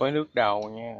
gói nước đầu nha